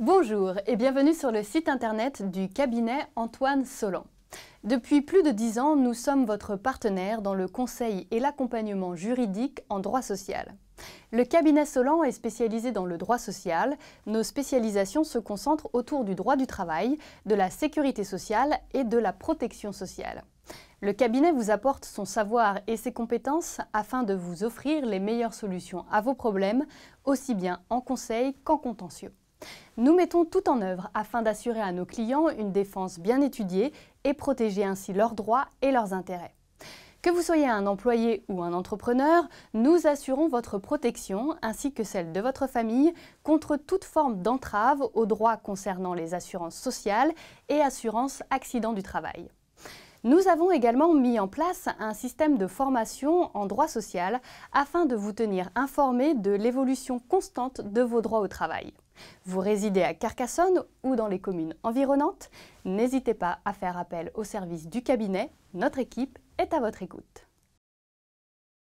Bonjour et bienvenue sur le site internet du cabinet Antoine Solan. Depuis plus de dix ans, nous sommes votre partenaire dans le conseil et l'accompagnement juridique en droit social. Le cabinet Solan est spécialisé dans le droit social. Nos spécialisations se concentrent autour du droit du travail, de la sécurité sociale et de la protection sociale. Le cabinet vous apporte son savoir et ses compétences afin de vous offrir les meilleures solutions à vos problèmes, aussi bien en conseil qu'en contentieux. Nous mettons tout en œuvre afin d'assurer à nos clients une défense bien étudiée et protéger ainsi leurs droits et leurs intérêts. Que vous soyez un employé ou un entrepreneur, nous assurons votre protection ainsi que celle de votre famille contre toute forme d'entrave aux droits concernant les assurances sociales et assurances accidents du travail. Nous avons également mis en place un système de formation en droit social afin de vous tenir informé de l'évolution constante de vos droits au travail. Vous résidez à Carcassonne ou dans les communes environnantes N'hésitez pas à faire appel au service du cabinet, notre équipe est à votre écoute.